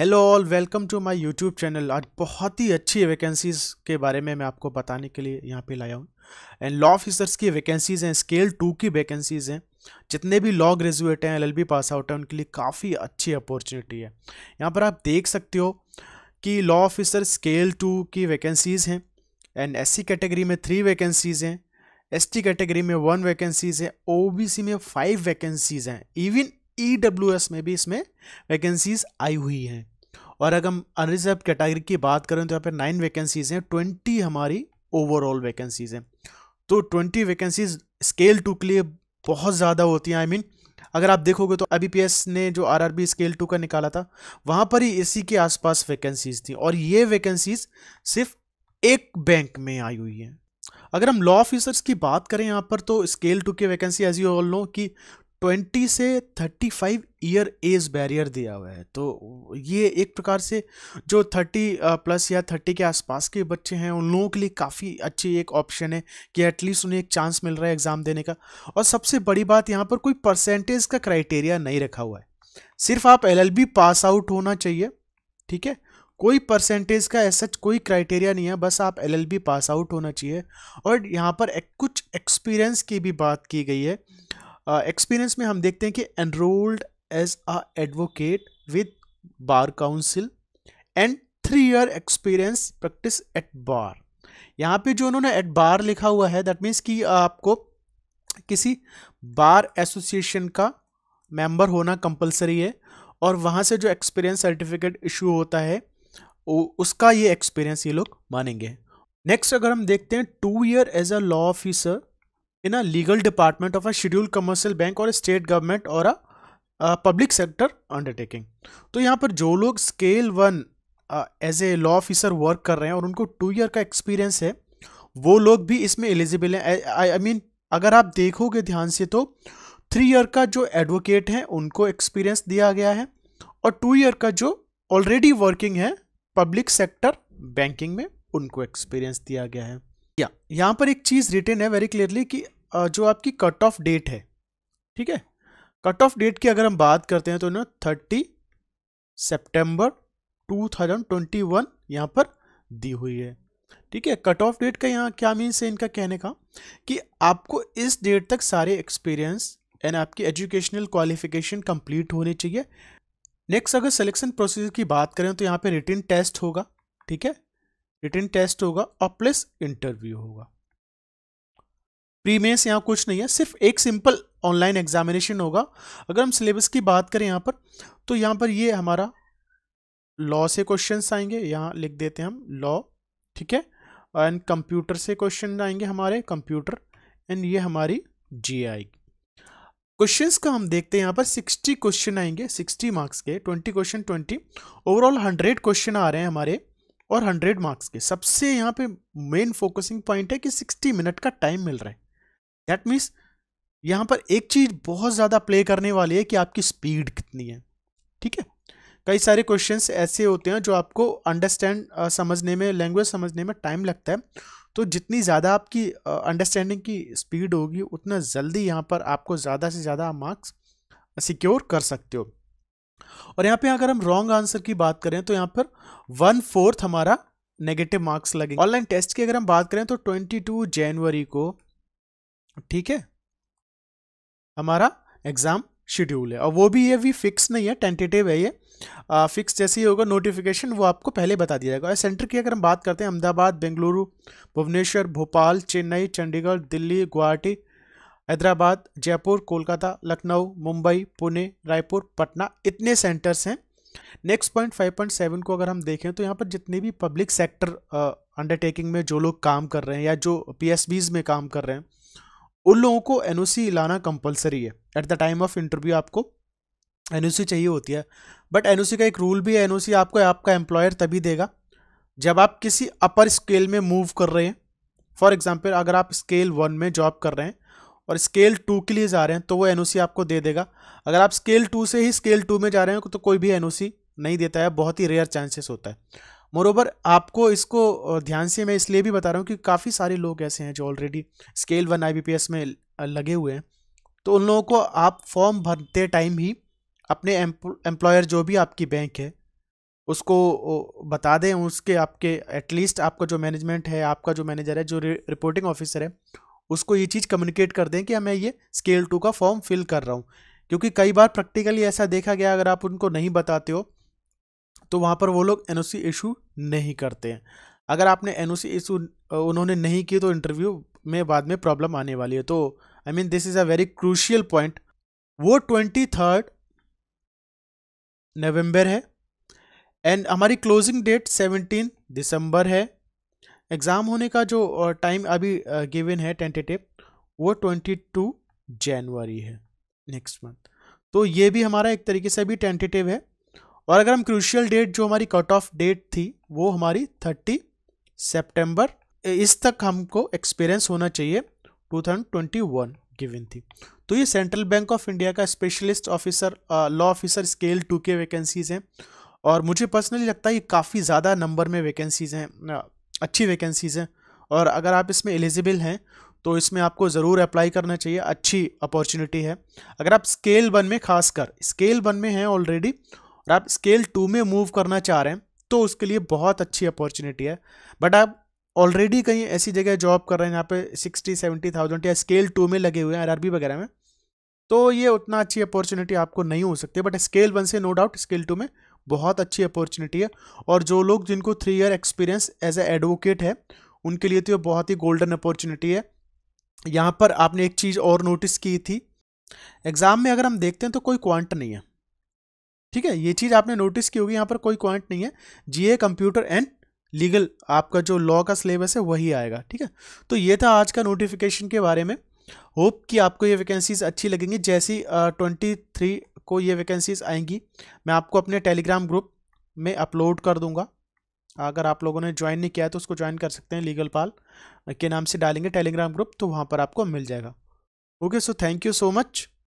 hello all welcome to my YouTube channel आज बहुत ही अच्छी वैकेंसीज़ के बारे में मैं आपको बताने के लिए यहाँ पे लाया हूँ एंड लॉ ऑफिसर्स की वैकेंसीज़ हैं स्केल टू की वैकेंसीज़ हैं जितने भी लॉ ग्रेजुएट हैं एलएलबी पास आउट हैं उनके लिए काफ़ी अच्छी अपॉर्चुनिटी है यहाँ पर आप देख सकते हो कि लॉ ऑफिसर स्केल टू की वैकेंसीज़ हैं एंड एस कैटेगरी में थ्री वैकेंसीज़ हैं एस कैटेगरी में वन वैकेंसीज़ हैं ओ में फाइव वैकेंसीज़ हैं इवन ई e में भी इसमें वैकेंसीज आई हुई हैं और अगर हम अनरिजर्व कैटेगरी की बात करें तो यहाँ पर नाइन वैकेंसीज हैं ट्वेंटी हमारी ओवरऑल वैकेंसीज हैं तो ट्वेंटी वैकेंसीज स्केल टू के लिए बहुत ज़्यादा होती हैं आई I मीन mean, अगर आप देखोगे तो अभी ने जो आर स्केल टू का निकाला था वहाँ पर ही इसी के आसपास वैकेंसीज थी और ये वैकेंसीज सिर्फ एक बैंक में आई हुई हैं अगर हम लॉ ऑफिसर्स की बात करें यहाँ पर तो स्केल टू की vacancy as you all know कि ट्वेंटी से thirty five year age barrier दिया हुआ है तो ये एक प्रकार से जो थर्टी प्लस या थर्टी के आसपास के बच्चे हैं उन लोगों के लिए काफ़ी अच्छी एक ऑप्शन है कि एटलीस्ट उन्हें एक चांस मिल रहा है एग्ज़ाम देने का और सबसे बड़ी बात यहाँ पर कोई परसेंटेज का क्राइटेरिया नहीं रखा हुआ है सिर्फ आप एल पास आउट होना चाहिए ठीक है कोई परसेंटेज का ऐसा कोई क्राइटेरिया नहीं है बस आप एलएलबी पास आउट होना चाहिए और यहाँ पर एक, कुछ एक्सपीरियंस की भी बात की गई है एक्सपीरियंस uh, में हम देखते हैं कि enrolled as a advocate with bar council and three year experience practice at bar यहाँ पे जो उन्होंने एट बार लिखा हुआ है दैट मीन्स कि आपको किसी बार एसोसिएशन का मेंबर होना कंपलसरी है और वहाँ से जो एक्सपीरियंस सर्टिफिकेट इशू होता है उसका ये एक्सपीरियंस ये लोग मानेंगे नेक्स्ट अगर हम देखते हैं two year as a law officer in a legal department of a schedule commercial bank और स्टेट गवर्नमेंट और अ पब्लिक सेक्टर अंडरटेकिंग तो यहाँ पर जो लोग scale one as a law officer work कर रहे हैं और उनको टू ईयर का एक्सपीरियंस है वो लोग भी इसमें एलिजिबल हैं आई मीन अगर आप देखोगे ध्यान से तो थ्री ईयर का जो एडवोकेट है उनको एक्सपीरियंस दिया गया है और टू ईयर का जो ऑलरेडी वर्किंग है पब्लिक सेक्टर बैंकिंग में उनको एक्सपीरियंस दिया गया है या यहाँ पर एक चीज़ रिटेन है वेरी क्लियरली कि जो आपकी कट ऑफ डेट है ठीक है कट ऑफ डेट की अगर हम बात करते हैं तो ना thirty September two thousand twenty one यहाँ पर दी हुई है ठीक है कट ऑफ डेट का यहाँ क्या मीन्स है इनका कहने का कि आपको इस डेट तक सारे एक्सपीरियंस एंड आपकी एजुकेशनल क्वालिफिकेशन कंप्लीट होने चाहिए नेक्स्ट अगर सिलेक्शन प्रोसीजर की बात करें तो यहाँ पे रिटर्न टेस्ट होगा ठीक है रिटर्न टेस्ट होगा और प्लस इंटरव्यू होगा प्रीमेस यहाँ कुछ नहीं है सिर्फ एक सिंपल ऑनलाइन एग्जामिनेशन होगा अगर हम सिलेबस की बात करें यहाँ पर तो यहाँ पर ये हमारा लॉ से क्वेश्चंस आएंगे यहाँ लिख देते हैं हम लॉ ठीक है एंड कंप्यूटर से क्वेश्चन आएंगे हमारे कंप्यूटर एंड ये हमारी जी आएगी क्वेश्चंस का हम देखते हैं यहाँ पर 60 क्वेश्चन आएंगे 60 मार्क्स के 20 क्वेश्चन 20 ओवरऑल 100 क्वेश्चन आ रहे हैं हमारे और 100 मार्क्स के सबसे यहाँ पे मेन फोकसिंग पॉइंट है कि 60 मिनट का टाइम मिल रहा है दैट मीन्स यहाँ पर एक चीज़ बहुत ज़्यादा प्ले करने वाली है कि आपकी स्पीड कितनी है ठीक है कई सारे क्वेश्चन ऐसे होते हैं जो आपको अंडरस्टैंड समझने में लैंग्वेज समझने में टाइम लगता है तो जितनी ज़्यादा आपकी अंडरस्टैंडिंग की स्पीड होगी उतना जल्दी यहाँ पर आपको ज़्यादा से ज़्यादा मार्क्स सिक्योर कर सकते हो और यहाँ पे अगर हम रॉन्ग आंसर की बात करें तो यहाँ पर वन फोर्थ हमारा नेगेटिव मार्क्स लगेंगे ऑनलाइन टेस्ट की अगर हम बात करें तो टू जनवरी को ठीक है हमारा एग्ज़ाम शेड्यूल है और वो भी ये भी फिक्स नहीं है टेंटेटिव है ये आ, फिक्स जैसे ही होगा नोटिफिकेशन वो आपको पहले बता दिया जाएगा सेंटर की अगर हम बात करते हैं अहमदाबाद बेंगलुरु भुवनेश्वर भोपाल चेन्नई चंडीगढ़ दिल्ली गुवाहाटी हैदराबाद जयपुर कोलकाता लखनऊ मुंबई पुणे रायपुर पटना इतने सेंटर्स हैं next point five point seven को अगर हम देखें तो यहाँ पर जितने भी पब्लिक सेक्टर अंडरटेकिंग में जो लोग काम कर रहे हैं या जो पी में काम कर रहे हैं उन लोगों को एन लाना कंपलसरी है at the time of interview आपको एन चाहिए होती है बट एन का एक रूल भी है एन आपको आपका एम्प्लॉयर तभी देगा जब आप किसी अपर स्केल में मूव कर रहे हैं फॉर एग्जाम्पल अगर आप स्केल वन में जॉब कर रहे हैं और स्केल टू के लिए जा रहे हैं तो वो एन आपको दे देगा अगर आप स्केल टू से ही स्केल टू में जा रहे हैं तो कोई भी एन नहीं देता है बहुत ही रेयर चांसेस होता है मोरोबर आपको इसको ध्यान से मैं इसलिए भी बता रहा हूँ कि काफ़ी सारे लोग ऐसे हैं जो ऑलरेडी स्केल वन आई में लगे हुए हैं तो उन लोगों को आप फॉर्म भरते टाइम ही अपने एम्प्लॉयर जो भी आपकी बैंक है उसको बता दें उसके आपके एटलीस्ट आपका जो मैनेजमेंट है आपका जो मैनेजर है जो रिपोर्टिंग ऑफिसर है उसको ये चीज़ कम्युनिकेट कर दें कि मैं ये स्केल टू का फॉर्म फिल कर रहा हूँ क्योंकि कई बार प्रैक्टिकली ऐसा देखा गया अगर आप उनको नहीं बताते हो तो वहाँ पर वो लोग एन इशू नहीं करते हैं अगर आपने एन इशू उन्होंने नहीं किए तो इंटरव्यू में बाद में प्रॉब्लम आने वाली है तो I mean this is a very crucial point वो ट्वेंटी थर्ड नवम्बर है एंड हमारी क्लोजिंग डेट सेवनटीन दिसंबर है एग्ज़ाम होने का जो टाइम अभी गिवन है टेंटेटिव वो ट्वेंटी टू जनवरी है नेक्स्ट मंथ तो ये भी हमारा एक तरीके से अभी टेंटेटिव है और अगर हम क्रूशियल डेट जो हमारी कट ऑफ डेट थी वो हमारी थर्टी सेप्टेम्बर इस तक हमको एक्सपीरियंस होना चाहिए two thousand twenty one given थी तो ये सेंट्रल बैंक ऑफ इंडिया का specialist officer law officer scale two के वैकेंसीज़ हैं और मुझे पर्सनली लगता है ये काफ़ी ज़्यादा नंबर में वैकेंसीज़ हैं अच्छी वैकेंसीज़ हैं और अगर आप इसमें एलिजिबल हैं तो इसमें आपको ज़रूर अप्लाई करना चाहिए अच्छी अपॉर्चुनिटी है अगर आप स्केल वन में खासकर स्केल वन में हैं ऑलरेडी और आप स्केल टू में मूव करना चाह रहे हैं तो उसके लिए बहुत अच्छी अपॉर्चुनिटी है बट आप ऑलरेडी कहीं ऐसी जगह जॉब कर रहे हैं जहाँ पे सिक्सटी सेवेंटी थाउजेंड या स्केल टू में लगे हुए हैं आर वगैरह में तो ये उतना अच्छी अपॉर्चुनिटी आपको नहीं हो सकती बट स्केल वन से नो डाउट स्केल टू में बहुत अच्छी अपॉर्चुनिटी है और जो लोग जिनको three year experience as a advocate है उनके लिए तो बहुत ही गोल्डन अपॉर्चुनिटी है यहाँ पर आपने एक चीज़ और नोटिस की थी एग्ज़ाम में अगर हम देखते हैं तो कोई क्वांट नहीं है ठीक है ये चीज़ आपने नोटिस की होगी यहाँ पर कोई क्वाइंट नहीं है जीए कंप्यूटर एंड लीगल आपका जो लॉ का सिलेबस है वही आएगा ठीक है तो ये था आज का नोटिफिकेशन के बारे में होप कि आपको ये वैकेंसीज अच्छी लगेंगी जैसी ट्वेंटी थ्री को ये वैकेंसीज आएंगी मैं आपको अपने टेलीग्राम ग्रुप में अपलोड कर दूंगा अगर आप लोगों ने ज्वाइन नहीं किया है तो उसको ज्वाइन कर सकते हैं लीगल पाल के नाम से डालेंगे टेलीग्राम ग्रुप तो वहाँ पर आपको मिल जाएगा okay so thank you so much